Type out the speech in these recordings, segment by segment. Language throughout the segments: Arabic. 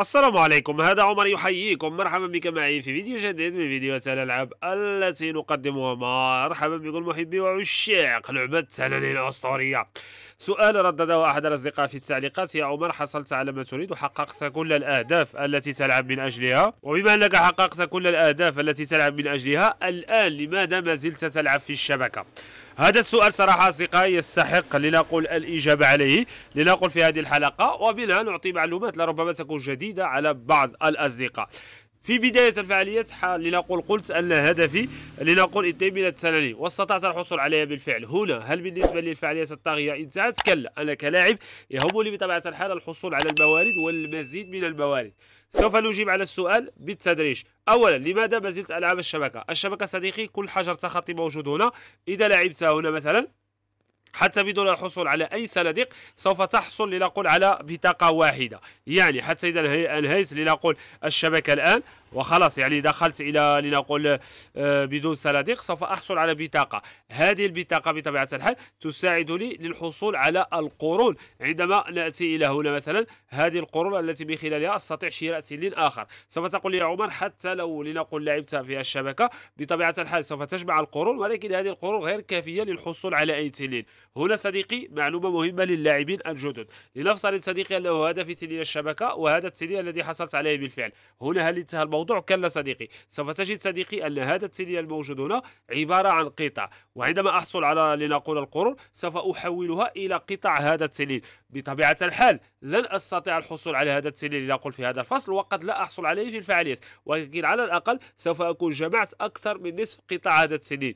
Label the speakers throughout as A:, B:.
A: السلام عليكم هذا عمر يحييكم مرحبا بك معي في فيديو جديد من فيديوهات الالعاب التي نقدمها مرحبا بكم محبي وعشاق لعبه تنانين الاسطوريه سؤال ردده احد الاصدقاء في التعليقات يا عمر حصلت على ما تريد وحققت كل الاهداف التي تلعب من اجلها وبما انك حققت كل الاهداف التي تلعب من اجلها الان لماذا ما زلت تلعب في الشبكه هذا السؤال صراحة أصدقائي يستحق لنقول الإجابة عليه لنقول في هذه الحلقة وبلا نعطي معلومات لربما تكون جديدة على بعض الأصدقاء في بداية الفعاليات لنقول قلت أن هدفي لنقول انتهي من التسلل واستطعت الحصول عليها بالفعل هنا هل بالنسبة للفعاليات الطاغية انتهت؟ كلا أنا كلاعب يهمني بطبيعة الحال الحصول على الموارد والمزيد من الموارد سوف نجيب على السؤال بالتدريج اولا لماذا ما زلت العب الشبكه الشبكه صديقي كل حجر تخطي موجود هنا اذا لعبت هنا مثلا حتى بدون الحصول على اي صناديق سوف تحصل لنقول على بطاقه واحده يعني حتى اذا انهيت لنقول الشبكه الان وخلاص يعني دخلت الى لنقول آه، بدون صناديق سوف احصل على بطاقه هذه البطاقه بطبيعه الحال تساعدني للحصول على القرون عندما ناتي الى هنا مثلا هذه القرون التي من خلالها استطيع شراء تلين اخر سوف تقول لي عمر حتى لو لنقول لعبت في الشبكه بطبيعه الحال سوف تجمع القرون ولكن هذه القرون غير كافيه للحصول على اي تلين هنا صديقي معلومه مهمه للاعبين الجدد لنفترض صديقي انه هذا في تلين الشبكه وهذا التلين الذي حصلت عليه بالفعل هنا هل انتهى الموضوع كلا صديقي سوف تجد صديقي أن هذا التلي الموجود هنا عبارة عن قطع وعندما أحصل على لنقول القرون سوف أحولها إلى قطع هذا التلين بطبيعة الحال لن أستطيع الحصول على هذا التلين لنقول في هذا الفصل وقد لا أحصل عليه في الفعاليات ولكن على الأقل سوف أكون جمعت أكثر من نصف قطع هذا التلين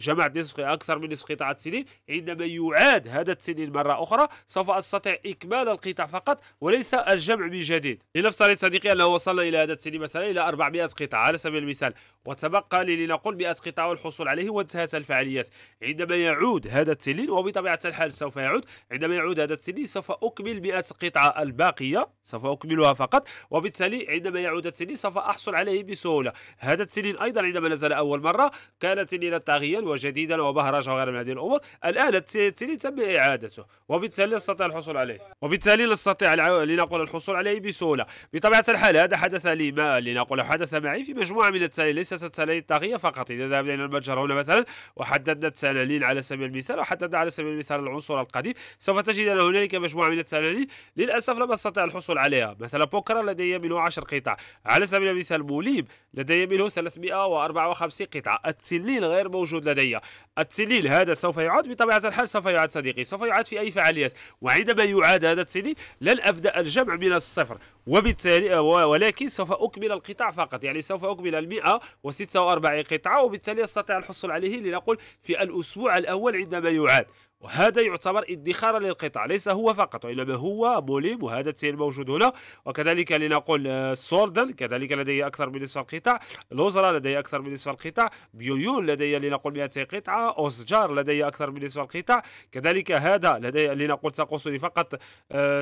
A: جمع نصف أكثر من نصف قطعة سنين عندما يعاد هذا التنين مرة أخرى سوف أستطيع إكمال القطع فقط وليس الجمع من جديد لنفترض صديقي أنه وصلنا إلى هذا التنين مثلا إلى 400 قطعة على سبيل المثال وتبقى لي لنقول 100 قطعة والحصول عليه وانتهت الفعاليات عندما يعود هذا التنين وبطبيعة الحال سوف يعود عندما يعود هذا التنين سوف أكمل 100 قطعة الباقية سوف أكملها فقط وبالتالي عندما يعود التنين سوف أحصل عليه بسهولة هذا التنين أيضا عندما نزل أول مرة كان تنينا طاغيا وجديدا وبهرجة وغير من هذه الأمور الآن تيلي تم إعادته وبالتالي نستطيع الحصول عليه وبالتالي نستطيع لنقول الحصول عليه بسهولة بطبيعة الحال هذا حدث لي ما لنقول حدث معي في مجموعة من التالي ليست التالي الطاغية فقط إذا ذهبنا إلى المتجر هنا مثلا وحددنا التلالين على سبيل المثال وحددنا على سبيل المثال العنصر القديم سوف تجد أن هنالك مجموعة من التلالين للأسف لم أستطع الحصول عليها مثلا بوكرا لدي منه 10 قطع على سبيل المثال موليب لدي منه 354 قطعة التنين غير موجود لدي لدي التليل هذا سوف يعاد بطبيعة الحال سوف يعاد صديقي سوف يعاد في أي فعاليات وعندما يعاد هذا التليل لن أبدأ الجمع من الصفر وبالتالي ولكن سوف أكمل القطاع فقط يعني سوف أكمل ال 146 قطعة وبالتالي أستطيع الحصول عليه لنقول في الأسبوع الأول عندما يعاد وهذا يعتبر ادخارا للقطاع ليس هو فقط وإنما هو بوليم وهذا التين موجود هنا وكذلك لنقول آه، سوردن كذلك لدي أكثر من نصف القطع لوزرا لدي أكثر من نصف القطع بيويون لدي لنقول 200 قطعة أوسجار لدي أكثر من نصف القطع كذلك هذا لدي لنقول تقصني فقط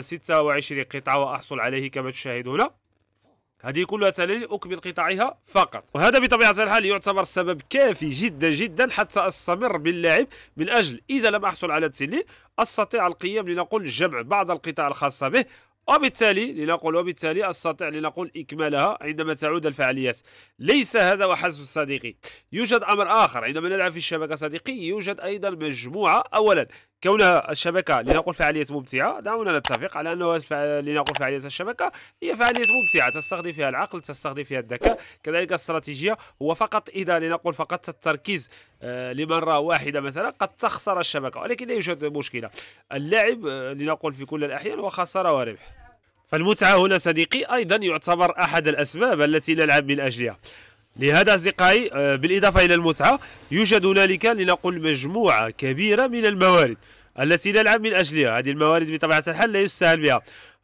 A: 26 آه، قطعة وأحصل عليه كما تشاهدون هذه كلها تلالي أكمل قطاعها فقط وهذا بطبيعة الحال يعتبر سبب كافي جدا جدا حتى أستمر باللعب من أجل إذا لم أحصل على التنين أستطيع القيام لنقول جمع بعض القطاع الخاصة به وبالتالي لنقول وبالتالي استطيع لنقول اكمالها عندما تعود الفعاليات ليس هذا وحسب صديقي يوجد امر اخر عندما نلعب في الشبكه صديقي يوجد ايضا مجموعه اولا كونها الشبكه لنقول فعاليه ممتعه دعونا نتفق على انه لنقول فعاليه الشبكه هي فعاليه ممتعه تستخدم فيها العقل تستخدم فيها الذكاء كذلك الاستراتيجيه هو فقط اذا لنقول فقط التركيز آه، لمره واحده مثلا قد تخسر الشبكه ولكن لا يوجد مشكله اللاعب آه، لنقول في كل الاحيان هو خساره وربح فالمتعه هنا صديقي ايضا يعتبر احد الاسباب التي نلعب من اجلها لهذا أصدقائي آه، بالإضافة إلى المتعة يوجد هنالك لنقل مجموعة كبيرة من الموارد التي نلعب من أجلها هذه الموارد بطبيعة الحال لا يستهان بها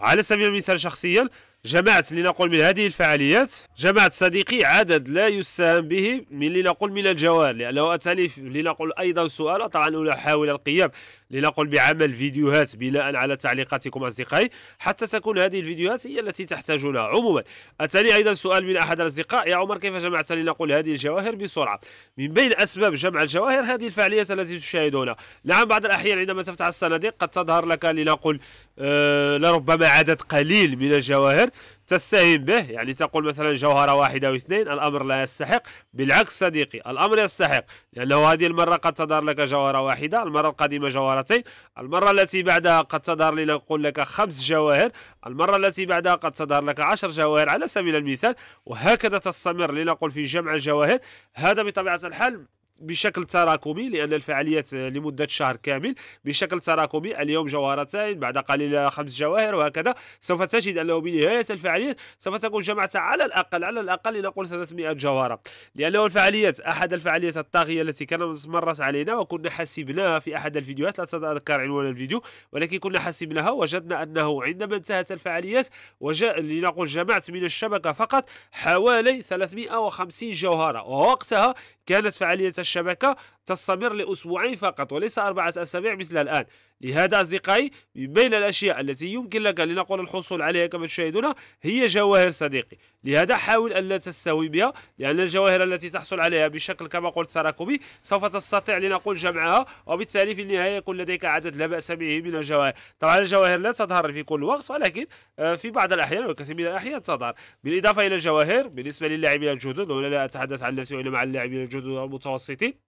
A: على سبيل المثال شخصيا جمعت لنقل من هذه الفعاليات جمعت صديقي عدد لا يساهم به من لنقل من الجواهر لأنه أتاني لنقل أيضا سؤال طبعا أحاول القيام لنقل بعمل فيديوهات بناء على تعليقاتكم أصدقائي حتى تكون هذه الفيديوهات هي التي تحتاجونها عموما أتاني أيضا سؤال من أحد الأصدقاء يا عمر كيف جمعت لنقل هذه الجواهر بسرعة من بين أسباب جمع الجواهر هذه الفعاليات التي تشاهدونها نعم بعض الأحيان عندما تفتح الصناديق قد تظهر لك لنقل آه لربما عدد قليل من الجواهر تستهين به يعني تقول مثلا جوهرة واحدة أو اثنين الأمر لا يستحق بالعكس صديقي الأمر يستحق لأنه هذه المرة قد تدار لك جوهرة واحدة المرة القادمة جوهرتين المرة التي بعدها قد تدار لنقول لك خمس جواهر المرة التي بعدها قد تدار لك عشر جواهر على سبيل المثال وهكذا تستمر لنقول في جمع الجواهر هذا بطبيعة الحال بشكل تراكمي لان الفعاليات آه، لمده شهر كامل بشكل تراكمي اليوم جوهرتين بعد قليل خمس جواهر وهكذا سوف تجد انه بنهايه الفعاليات سوف تكون جمعت على الاقل على الاقل لنقول 300 جوهره لانه الفعاليات احد الفعاليات الطاغيه التي كانت مرت علينا وكنا حسبناها في احد الفيديوهات لا اتذكر عنوان الفيديو ولكن كنا حسبناها وجدنا انه عندما انتهت الفعاليات وجاء لنقول جمعت من الشبكه فقط حوالي 350 جوهره ووقتها كانت فعالية الشبكة تستمر لأسبوعين فقط وليس أربعة أسابيع مثل الآن لهذا أصدقائي بين الأشياء التي يمكن لك لنقول الحصول عليها كما تشاهدون هي جواهر صديقي لهذا حاول أن لا تستهوي بها لأن الجواهر التي تحصل عليها بشكل كما قلت تراكمي سوف تستطيع لنقول جمعها وبالتالي في النهاية يكون لديك عدد لا بأس به من الجواهر طبعا الجواهر لا تظهر في كل وقت ولكن آه، في بعض الأحيان والكثير من الأحيان تظهر بالإضافة إلى الجواهر بالنسبة للاعبين الجدد ولا لا أتحدث عن نفسي وإنما عن اللاعبين الجدد المتوسطين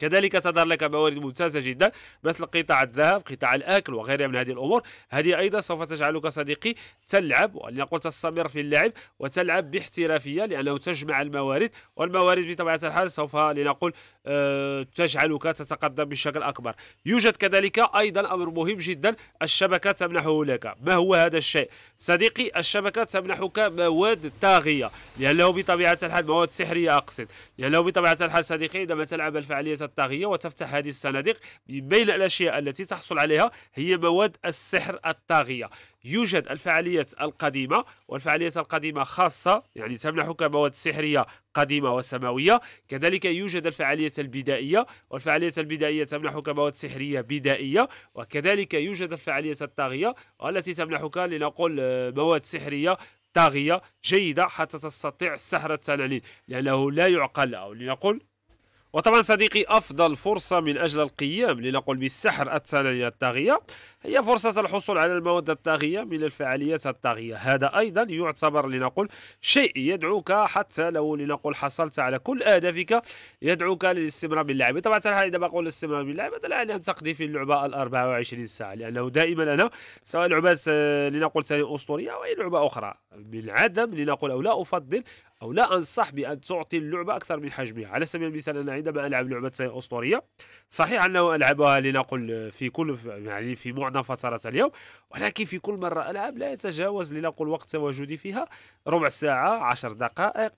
A: كذلك تظهر لك موارد ممتازة جدا مثل قطاع الذهب قطاع الأكل وغيرها من هذه الأمور هذه أيضا سوف تجعلك صديقي تلعب ولنقول تستمر في اللعب وتلعب باحترافية لأنه تجمع الموارد والموارد بطبيعة الحال سوف لنقول أه تجعلك تتقدم بشكل أكبر يوجد كذلك أيضا أمر مهم جدا الشبكة تمنحه لك ما هو هذا الشيء صديقي الشبكة تمنحك مواد طاغية لأنه بطبيعة الحال مواد سحرية أقصد لأنه بطبيعة الحال صديقي عندما تلعب الفعالية الطاغية وتفتح هذه الصناديق بين الأشياء التي تحصل عليها هي مواد السحر الطاغية يوجد الفعاليات القديمة والفعاليات القديمة خاصة يعني تمنحك مواد سحرية قديمة وسماوية كذلك يوجد الفعالية البدائية والفعالية البدائية تمنحك مواد سحرية بدائية وكذلك يوجد الفعالية الطاغية التي تمنحك لنقول آه، مواد سحرية طاغية جيدة حتى تستطيع سحر التنانين لأنه لا يعقل أو لنقول وطبعا صديقي أفضل فرصة من أجل القيام لنقل بالسحر التنانية الطاغية هي فرصة الحصول على المواد الطاغية من الفعاليات الطاغية هذا أيضا يعتبر لنقل شيء يدعوك حتى لو لنقل حصلت على كل أهدافك يدعوك للاستمرار باللعب طبعا إذا بقول الاستمرار باللعب هذا يعني أن تقضي في اللعبة ال 24 ساعة لأنه دائما أنا سواء لعبات لنقل ثانية أسطورية أو أي لعبة أخرى من عدم لنقل أو لا أفضل أو لا أنصح بأن تعطي اللعبة أكثر من حجمها على سبيل المثال أنا عندما ألعب لعبة أسطورية صحيح أنه ألعبها لنقل في كل يعني في معظم فترات اليوم ولكن في كل مرة ألعب لا يتجاوز لنقل وقت تواجدي فيها ربع ساعة عشر دقائق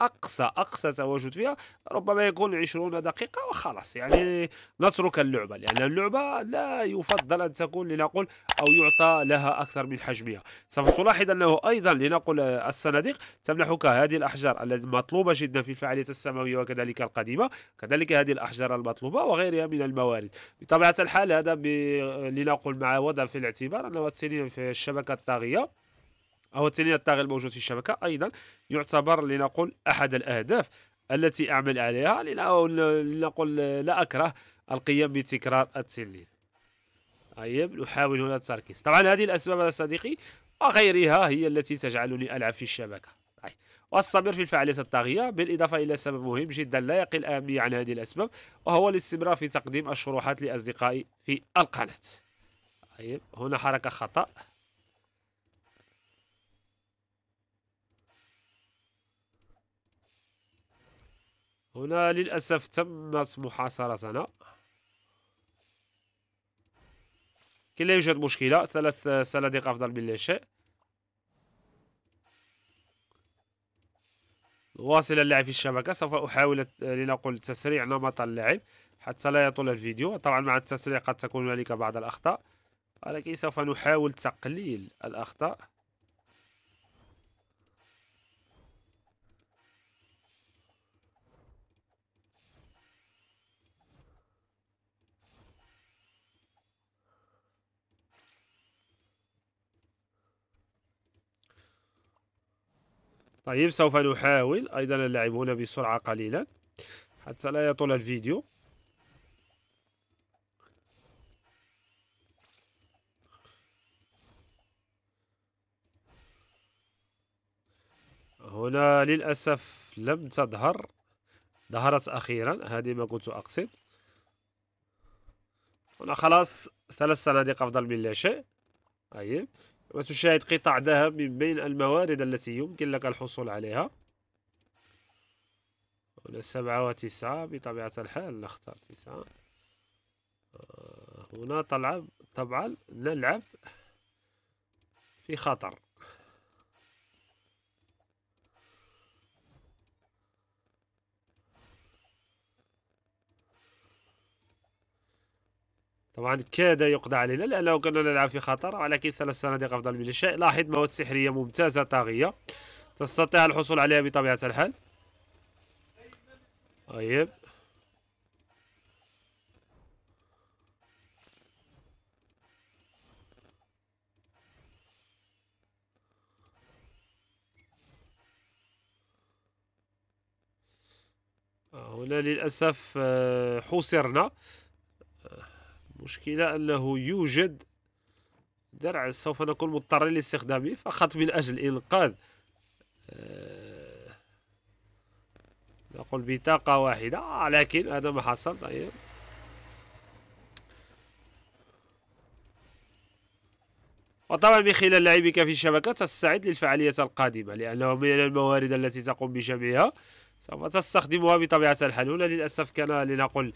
A: أقصى أقصى تواجد فيها ربما يكون عشرون دقيقة وخلاص يعني نترك اللعبة لأن يعني اللعبة لا يفضل أن تكون لنقل أو يعطى لها أكثر من حجمها سوف تلاحظ أنه أيضا لنقل الصناديق تمنحك هذه الأحجار التي مطلوبة جدا في الفعالية السماوية وكذلك القديمة كذلك هذه الأحجار المطلوبة وغيرها من الموارد بطبيعة الحال هذا لنقل مع وضع في الاعتبار أنه أو التنين في الشبكة الطاغية أو التنين الطاغي الموجود في الشبكة أيضا يعتبر لنقول أحد الأهداف التي أعمل عليها لنقول لا أكره القيام بتكرار التنين طيب نحاول هنا التركيز طبعا هذه الأسباب يا صديقي وغيرها هي التي تجعلني ألعب في الشبكة طيب. والصبر في الفعاليات الطاغية بالإضافة إلى سبب مهم جدا لا يقل أهمية عن هذه الأسباب وهو الاستمرار في تقديم الشروحات لأصدقائي في القناة طيب هنا حركة خطأ هنا للأسف تمت محاصرتنا كي لا يوجد مشكلة ثلاث سناديق أفضل من لا شيء واصل اللعب في الشبكة سوف أحاول لنقل تسريع نمط اللعب حتى لا يطول الفيديو طبعا مع التسريع قد تكون هنالك بعض الأخطاء ولكن سوف نحاول تقليل الأخطاء طيب سوف نحاول أيضا اللعب هنا بسرعة قليلا حتى لا يطول الفيديو هنا للأسف لم تظهر ظهرت أخيرا هذه ما كنت أقصد هنا خلاص ثلاث صناديق أفضل من لا شيء طيب وتشاهد قطع ذهب من بين الموارد التي يمكن لك الحصول عليها هنا سبعة وتسعة بطبيعة الحال نختار تسعة آه، هنا طلعب طبعا نلعب في خطر طبعا كاد يقضى علينا لانه كنا نلعب في خطر ولكن ثلاث صناديق افضل من الشيء لاحظ مواد سحريه ممتازه طاغيه تستطيع الحصول عليها بطبيعه الحال طيب آه، هنا للاسف حصرنا آه، المشكلة أنه يوجد درع سوف نكون مضطرين لاستخدامه فقط من أجل إنقاذ آه، نقول بطاقة واحدة آه، لكن هذا ما حصل طيب وطبعا من خلال لعبك في الشبكة تستعد للفعالية القادمة لأنه من الموارد التي تقوم بجمعها سوف تستخدمها بطبيعة الحال هنا للأسف كان لنقل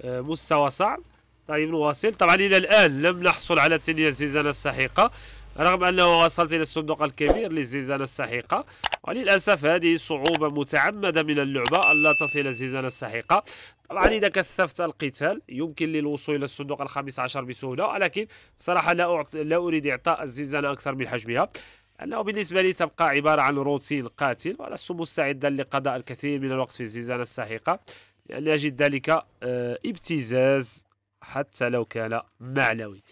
A: آه، مستوى صعب طيب نواصل طبعا إلى الآن لم نحصل على ثانية الزنزانة السحيقة رغم أنه وصلت إلى الصندوق الكبير للزنزانة السحيقة وللأسف هذه صعوبة متعمدة من اللعبة ألا تصل الزنزانة السحيقة طبعا إذا كثفت القتال يمكن للوصول إلى الصندوق الخامس عشر بسهولة ولكن صراحة لا, أعط... لا أريد إعطاء الزنزانة أكثر من حجمها أنه بالنسبة لي تبقى عبارة عن روتين قاتل ولست مستعدا لقضاء الكثير من الوقت في الزنزانة الساحقة لأن أجد ذلك آه، ابتزاز حتى لو كان معنوي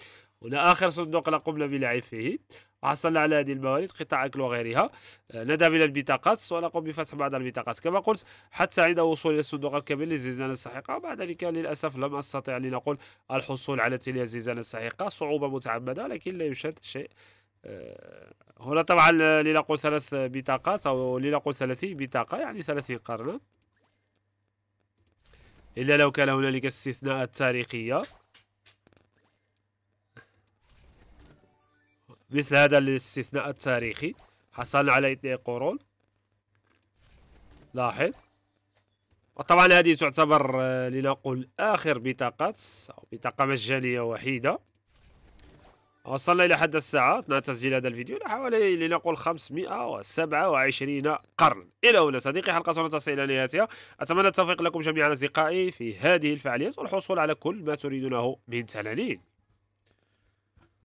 A: هنا آخر صندوق لا قمنا بلعب فيه حصلنا على هذه الموارد قطاع أكل وغيرها آه، نذهب إلى البطاقات ونقوم بفتح بعض البطاقات كما قلت حتى عند وصول إلى الصندوق الكبير للزنزانة الساحقة بعد ذلك للأسف لم أستطع لنقول الحصول على تلك الزنزانة الساحقة صعوبة متعمدة لكن لا يوجد شيء آه، هنا طبعا لنقول ثلاث بطاقات أو لنقول ثلاثين بطاقة يعني ثلاثين قرنا إلا لو كان هنالك استثناءات تاريخية مثل هذا الاستثناء التاريخي حصلنا على اثنين قرون لاحظ وطبعا هذه تعتبر آه، لنقول آخر بطاقات أو بطاقة مجانية وحيدة وصلنا إلى حد الساعة أثناء تسجيل هذا الفيديو لحوالي حوالي لنقل 527 قرن إلى هنا صديقي حلقتنا تصل إلى نهايتها أتمنى التوفيق لكم جميعا أصدقائي في هذه الفعاليات والحصول على كل ما تريدونه من تلالين